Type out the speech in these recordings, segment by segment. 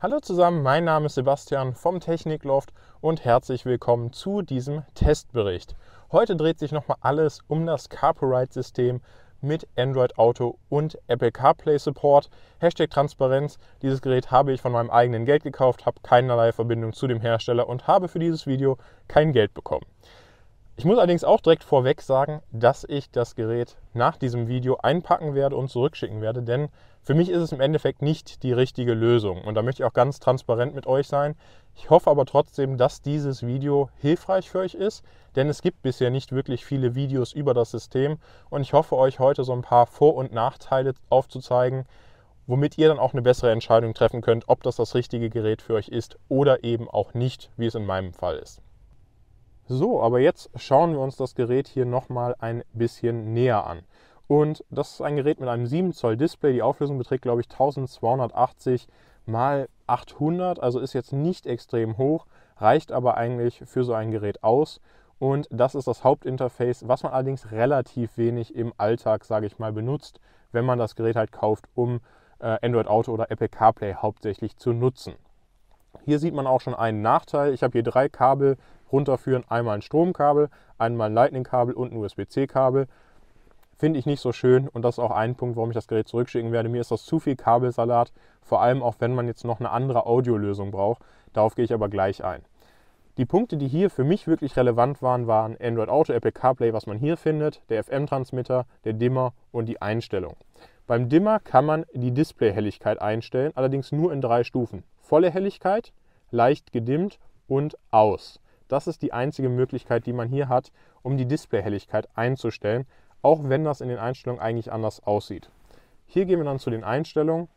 Hallo zusammen, mein Name ist Sebastian vom Technikloft und herzlich willkommen zu diesem Testbericht. Heute dreht sich nochmal alles um das Copyright-System mit Android Auto und Apple CarPlay Support. Hashtag Transparenz. Dieses Gerät habe ich von meinem eigenen Geld gekauft, habe keinerlei Verbindung zu dem Hersteller und habe für dieses Video kein Geld bekommen. Ich muss allerdings auch direkt vorweg sagen, dass ich das Gerät nach diesem Video einpacken werde und zurückschicken werde, denn für mich ist es im Endeffekt nicht die richtige Lösung. Und da möchte ich auch ganz transparent mit euch sein. Ich hoffe aber trotzdem, dass dieses Video hilfreich für euch ist, denn es gibt bisher nicht wirklich viele Videos über das System und ich hoffe euch heute so ein paar Vor- und Nachteile aufzuzeigen, womit ihr dann auch eine bessere Entscheidung treffen könnt, ob das das richtige Gerät für euch ist oder eben auch nicht, wie es in meinem Fall ist. So, aber jetzt schauen wir uns das Gerät hier nochmal ein bisschen näher an. Und das ist ein Gerät mit einem 7 Zoll Display. Die Auflösung beträgt, glaube ich, 1280 mal 800, also ist jetzt nicht extrem hoch, reicht aber eigentlich für so ein Gerät aus. Und das ist das Hauptinterface, was man allerdings relativ wenig im Alltag, sage ich mal, benutzt, wenn man das Gerät halt kauft, um äh, Android Auto oder Apple CarPlay hauptsächlich zu nutzen. Hier sieht man auch schon einen Nachteil. Ich habe hier drei Kabel runterführen. Einmal ein Stromkabel, einmal ein Lightning-Kabel und ein USB-C-Kabel. Finde ich nicht so schön und das ist auch ein Punkt, warum ich das Gerät zurückschicken werde. Mir ist das zu viel Kabelsalat, vor allem auch wenn man jetzt noch eine andere Audiolösung braucht. Darauf gehe ich aber gleich ein. Die Punkte, die hier für mich wirklich relevant waren, waren Android Auto, Apple CarPlay, was man hier findet, der FM-Transmitter, der Dimmer und die Einstellung. Beim Dimmer kann man die Display-Helligkeit einstellen, allerdings nur in drei Stufen. Volle Helligkeit, leicht gedimmt und aus. Das ist die einzige Möglichkeit, die man hier hat, um die Displayhelligkeit einzustellen, auch wenn das in den Einstellungen eigentlich anders aussieht. Hier gehen wir dann zu den Einstellungen,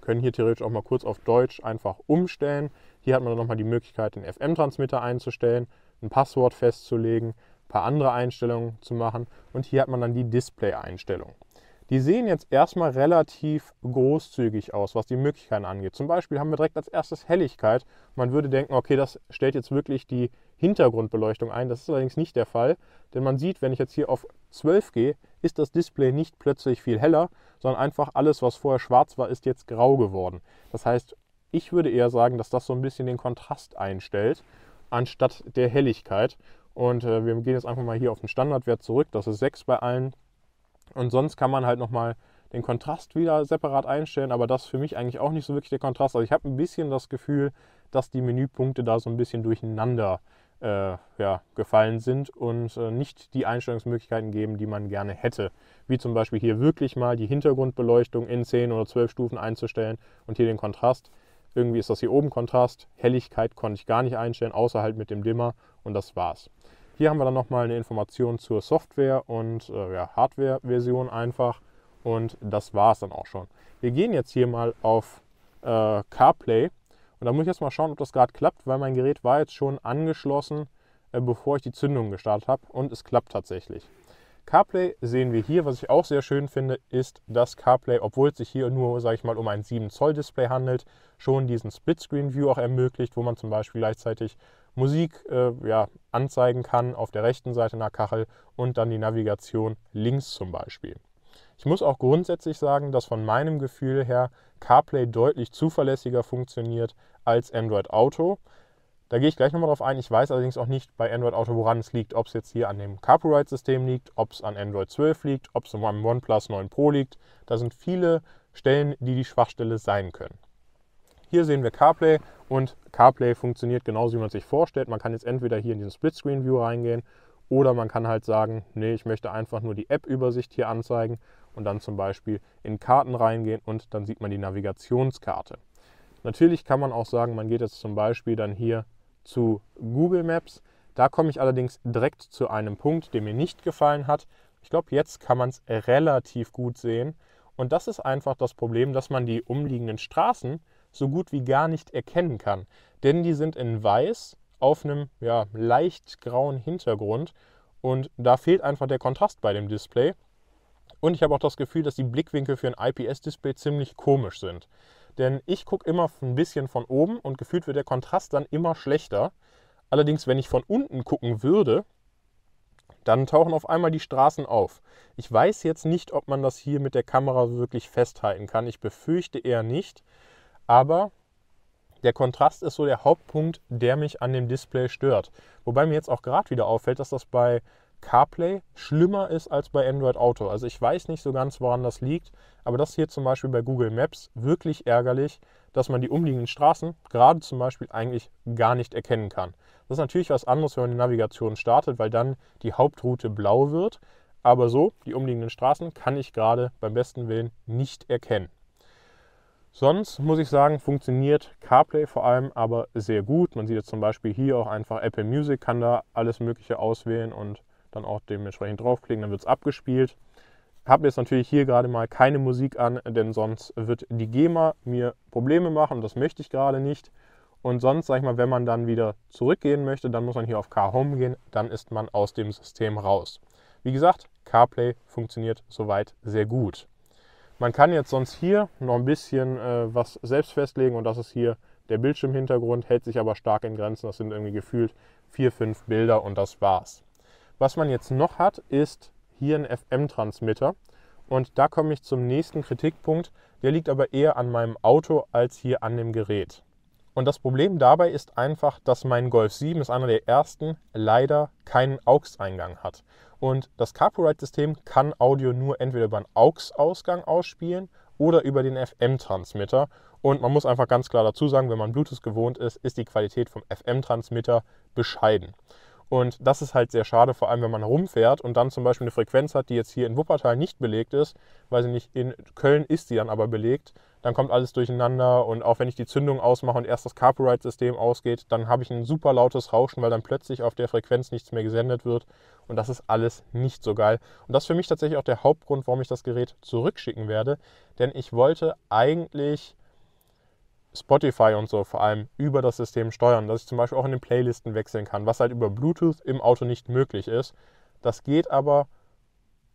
können hier theoretisch auch mal kurz auf Deutsch einfach umstellen. Hier hat man dann nochmal die Möglichkeit, den FM-Transmitter einzustellen, ein Passwort festzulegen, ein paar andere Einstellungen zu machen und hier hat man dann die display einstellungen die sehen jetzt erstmal relativ großzügig aus, was die Möglichkeiten angeht. Zum Beispiel haben wir direkt als erstes Helligkeit. Man würde denken, okay, das stellt jetzt wirklich die Hintergrundbeleuchtung ein. Das ist allerdings nicht der Fall, denn man sieht, wenn ich jetzt hier auf 12 gehe, ist das Display nicht plötzlich viel heller, sondern einfach alles, was vorher schwarz war, ist jetzt grau geworden. Das heißt, ich würde eher sagen, dass das so ein bisschen den Kontrast einstellt, anstatt der Helligkeit. Und äh, wir gehen jetzt einfach mal hier auf den Standardwert zurück. Das ist 6 bei allen und sonst kann man halt nochmal den Kontrast wieder separat einstellen, aber das ist für mich eigentlich auch nicht so wirklich der Kontrast. Also ich habe ein bisschen das Gefühl, dass die Menüpunkte da so ein bisschen durcheinander äh, ja, gefallen sind und äh, nicht die Einstellungsmöglichkeiten geben, die man gerne hätte. Wie zum Beispiel hier wirklich mal die Hintergrundbeleuchtung in 10 oder 12 Stufen einzustellen und hier den Kontrast. Irgendwie ist das hier oben Kontrast. Helligkeit konnte ich gar nicht einstellen, außer halt mit dem Dimmer und das war's. Hier haben wir dann nochmal eine Information zur Software- und äh, ja, Hardware-Version einfach. Und das war es dann auch schon. Wir gehen jetzt hier mal auf äh, CarPlay. Und da muss ich jetzt mal schauen, ob das gerade klappt, weil mein Gerät war jetzt schon angeschlossen, äh, bevor ich die Zündung gestartet habe. Und es klappt tatsächlich. CarPlay sehen wir hier, was ich auch sehr schön finde, ist, dass CarPlay, obwohl es sich hier nur, sage ich mal, um ein 7 Zoll Display handelt, schon diesen Split-Screen-View auch ermöglicht, wo man zum Beispiel gleichzeitig Musik äh, ja, anzeigen kann auf der rechten Seite einer Kachel und dann die Navigation links zum Beispiel. Ich muss auch grundsätzlich sagen, dass von meinem Gefühl her CarPlay deutlich zuverlässiger funktioniert als Android Auto. Da gehe ich gleich nochmal drauf ein. Ich weiß allerdings auch nicht bei Android Auto, woran es liegt. Ob es jetzt hier an dem CarPool-System liegt, ob es an Android 12 liegt, ob es am OnePlus 9 Pro liegt. Da sind viele Stellen, die die Schwachstelle sein können. Hier sehen wir CarPlay und CarPlay funktioniert genauso, wie man sich vorstellt. Man kann jetzt entweder hier in diesen Split-Screen-View reingehen oder man kann halt sagen, nee, ich möchte einfach nur die App-Übersicht hier anzeigen und dann zum Beispiel in Karten reingehen und dann sieht man die Navigationskarte. Natürlich kann man auch sagen, man geht jetzt zum Beispiel dann hier zu Google Maps. Da komme ich allerdings direkt zu einem Punkt, der mir nicht gefallen hat. Ich glaube, jetzt kann man es relativ gut sehen. Und das ist einfach das Problem, dass man die umliegenden Straßen so gut wie gar nicht erkennen kann. Denn die sind in weiß auf einem ja, leicht grauen Hintergrund. Und da fehlt einfach der Kontrast bei dem Display. Und ich habe auch das Gefühl, dass die Blickwinkel für ein IPS-Display ziemlich komisch sind. Denn ich gucke immer ein bisschen von oben und gefühlt wird der Kontrast dann immer schlechter. Allerdings, wenn ich von unten gucken würde, dann tauchen auf einmal die Straßen auf. Ich weiß jetzt nicht, ob man das hier mit der Kamera wirklich festhalten kann. Ich befürchte eher nicht. Aber der Kontrast ist so der Hauptpunkt, der mich an dem Display stört. Wobei mir jetzt auch gerade wieder auffällt, dass das bei CarPlay schlimmer ist als bei Android Auto. Also ich weiß nicht so ganz, woran das liegt, aber das hier zum Beispiel bei Google Maps wirklich ärgerlich, dass man die umliegenden Straßen gerade zum Beispiel eigentlich gar nicht erkennen kann. Das ist natürlich was anderes, wenn man die Navigation startet, weil dann die Hauptroute blau wird. Aber so, die umliegenden Straßen kann ich gerade beim besten Willen nicht erkennen. Sonst muss ich sagen, funktioniert CarPlay vor allem aber sehr gut. Man sieht jetzt zum Beispiel hier auch einfach Apple Music, kann da alles Mögliche auswählen und dann auch dementsprechend draufklicken, dann wird es abgespielt. Habe jetzt natürlich hier gerade mal keine Musik an, denn sonst wird die GEMA mir Probleme machen und das möchte ich gerade nicht. Und sonst, sag ich mal, wenn man dann wieder zurückgehen möchte, dann muss man hier auf Car home gehen, dann ist man aus dem System raus. Wie gesagt, CarPlay funktioniert soweit sehr gut. Man kann jetzt sonst hier noch ein bisschen äh, was selbst festlegen und das ist hier der Bildschirmhintergrund, hält sich aber stark in Grenzen. Das sind irgendwie gefühlt vier, fünf Bilder und das war's. Was man jetzt noch hat, ist hier ein FM-Transmitter. Und da komme ich zum nächsten Kritikpunkt. Der liegt aber eher an meinem Auto als hier an dem Gerät. Und das Problem dabei ist einfach, dass mein Golf 7 ist einer der ersten, leider keinen AUX-Eingang hat. Und das Copyright-System kann Audio nur entweder über einen AUX-Ausgang ausspielen oder über den FM-Transmitter. Und man muss einfach ganz klar dazu sagen, wenn man Bluetooth gewohnt ist, ist die Qualität vom FM-Transmitter bescheiden. Und das ist halt sehr schade, vor allem wenn man rumfährt und dann zum Beispiel eine Frequenz hat, die jetzt hier in Wuppertal nicht belegt ist, weil sie nicht, in Köln ist die dann aber belegt, dann kommt alles durcheinander und auch wenn ich die Zündung ausmache und erst das Copyright-System ausgeht, dann habe ich ein super lautes Rauschen, weil dann plötzlich auf der Frequenz nichts mehr gesendet wird und das ist alles nicht so geil. Und das ist für mich tatsächlich auch der Hauptgrund, warum ich das Gerät zurückschicken werde, denn ich wollte eigentlich Spotify und so vor allem über das System steuern, dass ich zum Beispiel auch in den Playlisten wechseln kann, was halt über Bluetooth im Auto nicht möglich ist. Das geht aber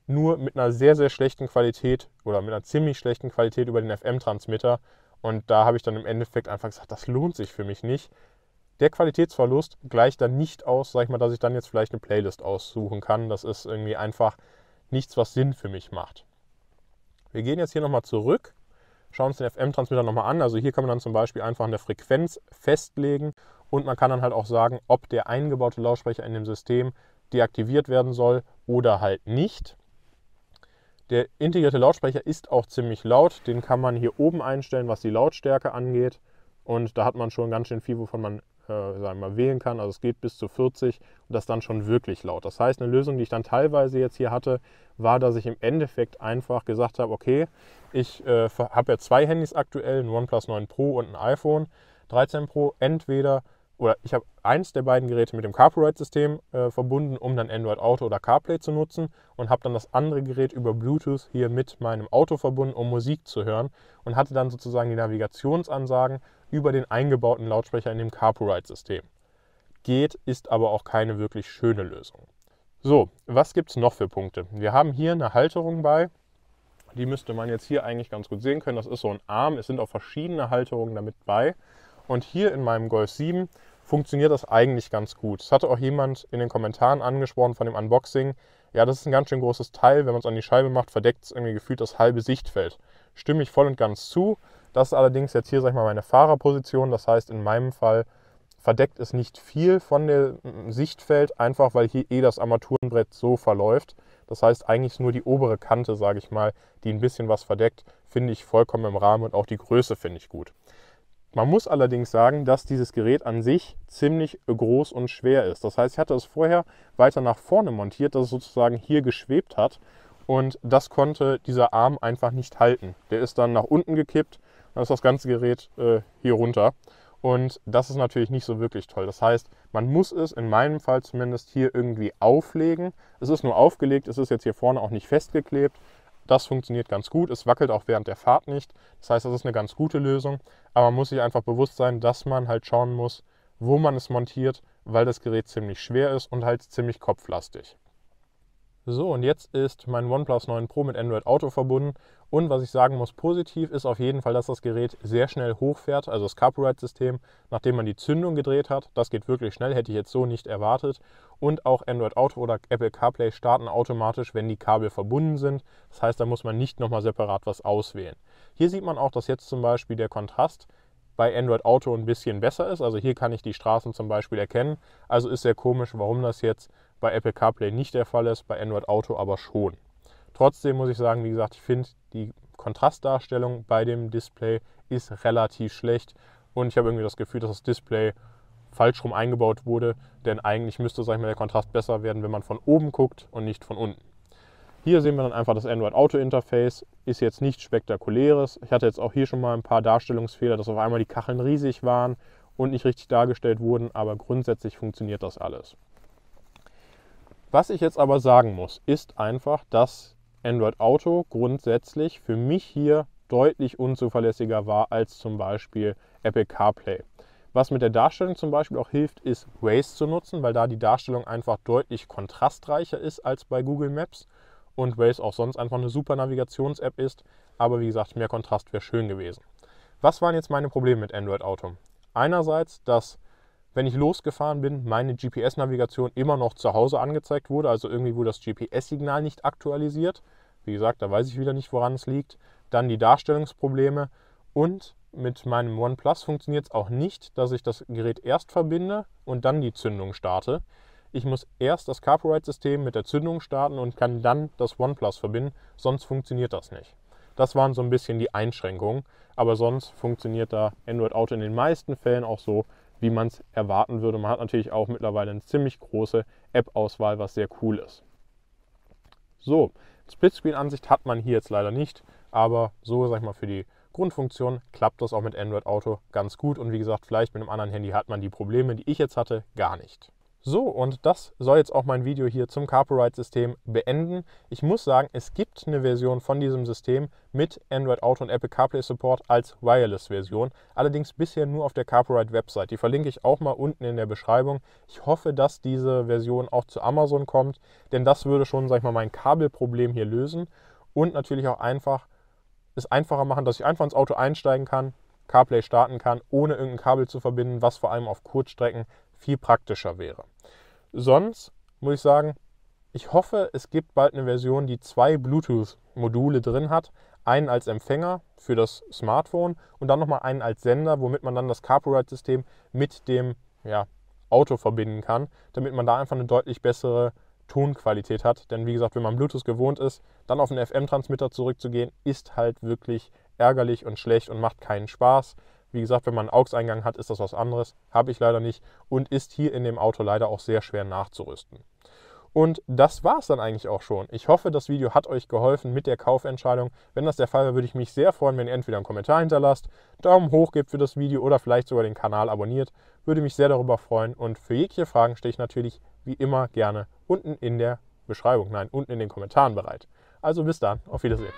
nur mit einer sehr, sehr schlechten Qualität oder mit einer ziemlich schlechten Qualität über den FM-Transmitter. Und da habe ich dann im Endeffekt einfach gesagt, das lohnt sich für mich nicht. Der Qualitätsverlust gleicht dann nicht aus, sag ich mal, dass ich dann jetzt vielleicht eine Playlist aussuchen kann. Das ist irgendwie einfach nichts, was Sinn für mich macht. Wir gehen jetzt hier nochmal zurück Schauen uns den FM-Transmitter nochmal an. Also hier kann man dann zum Beispiel einfach eine Frequenz festlegen und man kann dann halt auch sagen, ob der eingebaute Lautsprecher in dem System deaktiviert werden soll oder halt nicht. Der integrierte Lautsprecher ist auch ziemlich laut. Den kann man hier oben einstellen, was die Lautstärke angeht. Und da hat man schon ganz schön viel, wovon man äh, sagen wir, mal, wählen kann. Also es geht bis zu 40 und das dann schon wirklich laut. Das heißt, eine Lösung, die ich dann teilweise jetzt hier hatte, war, dass ich im Endeffekt einfach gesagt habe, okay, ich äh, habe ja zwei Handys aktuell, ein OnePlus 9 Pro und ein iPhone 13 Pro. Entweder oder ich habe eins der beiden Geräte mit dem CarPright-System äh, verbunden, um dann Android Auto oder CarPlay zu nutzen und habe dann das andere Gerät über Bluetooth hier mit meinem Auto verbunden, um Musik zu hören und hatte dann sozusagen die Navigationsansagen über den eingebauten Lautsprecher in dem CarPoRide-System. Geht, ist aber auch keine wirklich schöne Lösung. So, was gibt es noch für Punkte? Wir haben hier eine Halterung bei. Die müsste man jetzt hier eigentlich ganz gut sehen können. Das ist so ein Arm. Es sind auch verschiedene Halterungen damit bei. Und hier in meinem Golf 7 funktioniert das eigentlich ganz gut. Das hatte auch jemand in den Kommentaren angesprochen von dem Unboxing. Ja, das ist ein ganz schön großes Teil. Wenn man es an die Scheibe macht, verdeckt es irgendwie gefühlt das halbe Sichtfeld stimme ich voll und ganz zu. Das ist allerdings jetzt hier, sag ich mal, meine Fahrerposition. Das heißt, in meinem Fall verdeckt es nicht viel von dem mm, Sichtfeld, einfach weil hier eh das Armaturenbrett so verläuft. Das heißt, eigentlich ist nur die obere Kante, sage ich mal, die ein bisschen was verdeckt, finde ich vollkommen im Rahmen und auch die Größe finde ich gut. Man muss allerdings sagen, dass dieses Gerät an sich ziemlich groß und schwer ist. Das heißt, ich hatte es vorher weiter nach vorne montiert, dass es sozusagen hier geschwebt hat und das konnte dieser Arm einfach nicht halten. Der ist dann nach unten gekippt, dann ist das ganze Gerät äh, hier runter. Und das ist natürlich nicht so wirklich toll. Das heißt, man muss es in meinem Fall zumindest hier irgendwie auflegen. Es ist nur aufgelegt, es ist jetzt hier vorne auch nicht festgeklebt. Das funktioniert ganz gut. Es wackelt auch während der Fahrt nicht. Das heißt, das ist eine ganz gute Lösung. Aber man muss sich einfach bewusst sein, dass man halt schauen muss, wo man es montiert, weil das Gerät ziemlich schwer ist und halt ziemlich kopflastig. So, und jetzt ist mein OnePlus 9 Pro mit Android Auto verbunden. Und was ich sagen muss, positiv ist auf jeden Fall, dass das Gerät sehr schnell hochfährt. Also das Copyright-System, nachdem man die Zündung gedreht hat, das geht wirklich schnell, hätte ich jetzt so nicht erwartet. Und auch Android Auto oder Apple CarPlay starten automatisch, wenn die Kabel verbunden sind. Das heißt, da muss man nicht nochmal separat was auswählen. Hier sieht man auch, dass jetzt zum Beispiel der Kontrast bei Android Auto ein bisschen besser ist. Also hier kann ich die Straßen zum Beispiel erkennen. Also ist sehr komisch, warum das jetzt bei Apple CarPlay nicht der Fall ist, bei Android Auto aber schon. Trotzdem muss ich sagen, wie gesagt, ich finde die Kontrastdarstellung bei dem Display ist relativ schlecht und ich habe irgendwie das Gefühl, dass das Display falsch rum eingebaut wurde, denn eigentlich müsste, sag ich mal, der Kontrast besser werden, wenn man von oben guckt und nicht von unten. Hier sehen wir dann einfach das Android Auto Interface, ist jetzt nichts Spektakuläres. Ich hatte jetzt auch hier schon mal ein paar Darstellungsfehler, dass auf einmal die Kacheln riesig waren und nicht richtig dargestellt wurden, aber grundsätzlich funktioniert das alles. Was ich jetzt aber sagen muss, ist einfach, dass Android Auto grundsätzlich für mich hier deutlich unzuverlässiger war als zum Beispiel Apple CarPlay. Was mit der Darstellung zum Beispiel auch hilft, ist Waze zu nutzen, weil da die Darstellung einfach deutlich kontrastreicher ist als bei Google Maps und Waze auch sonst einfach eine super Navigations-App ist. Aber wie gesagt, mehr Kontrast wäre schön gewesen. Was waren jetzt meine Probleme mit Android Auto? Einerseits, dass wenn ich losgefahren bin, meine GPS-Navigation immer noch zu Hause angezeigt wurde. Also irgendwie wurde das GPS-Signal nicht aktualisiert. Wie gesagt, da weiß ich wieder nicht, woran es liegt. Dann die Darstellungsprobleme. Und mit meinem OnePlus funktioniert es auch nicht, dass ich das Gerät erst verbinde und dann die Zündung starte. Ich muss erst das Copyright-System mit der Zündung starten und kann dann das OnePlus verbinden, sonst funktioniert das nicht. Das waren so ein bisschen die Einschränkungen, aber sonst funktioniert da Android Auto in den meisten Fällen auch so, wie man es erwarten würde. Man hat natürlich auch mittlerweile eine ziemlich große App-Auswahl, was sehr cool ist. So, Splitscreen-Ansicht hat man hier jetzt leider nicht, aber so, sag ich mal, für die Grundfunktion klappt das auch mit Android Auto ganz gut und wie gesagt, vielleicht mit einem anderen Handy hat man die Probleme, die ich jetzt hatte, gar nicht. So, und das soll jetzt auch mein Video hier zum Copyright-System beenden. Ich muss sagen, es gibt eine Version von diesem System mit Android Auto und Apple CarPlay Support als Wireless-Version, allerdings bisher nur auf der Copyright-Website. Die verlinke ich auch mal unten in der Beschreibung. Ich hoffe, dass diese Version auch zu Amazon kommt, denn das würde schon, sag ich mal, mein Kabelproblem hier lösen und natürlich auch einfach es einfacher machen, dass ich einfach ins Auto einsteigen kann, CarPlay starten kann, ohne irgendein Kabel zu verbinden, was vor allem auf Kurzstrecken viel praktischer wäre. Sonst muss ich sagen, ich hoffe, es gibt bald eine Version, die zwei Bluetooth-Module drin hat. Einen als Empfänger für das Smartphone und dann nochmal einen als Sender, womit man dann das CarPool-System mit dem ja, Auto verbinden kann, damit man da einfach eine deutlich bessere Tonqualität hat. Denn wie gesagt, wenn man Bluetooth gewohnt ist, dann auf einen FM-Transmitter zurückzugehen, ist halt wirklich ärgerlich und schlecht und macht keinen Spaß. Wie gesagt, wenn man einen AUX-Eingang hat, ist das was anderes. Habe ich leider nicht und ist hier in dem Auto leider auch sehr schwer nachzurüsten. Und das war es dann eigentlich auch schon. Ich hoffe, das Video hat euch geholfen mit der Kaufentscheidung. Wenn das der Fall wäre, würde ich mich sehr freuen, wenn ihr entweder einen Kommentar hinterlasst, Daumen hoch gebt für das Video oder vielleicht sogar den Kanal abonniert. Würde mich sehr darüber freuen. Und für jegliche Fragen stehe ich natürlich wie immer gerne unten in der Beschreibung, nein, unten in den Kommentaren bereit. Also bis dann, auf Wiedersehen.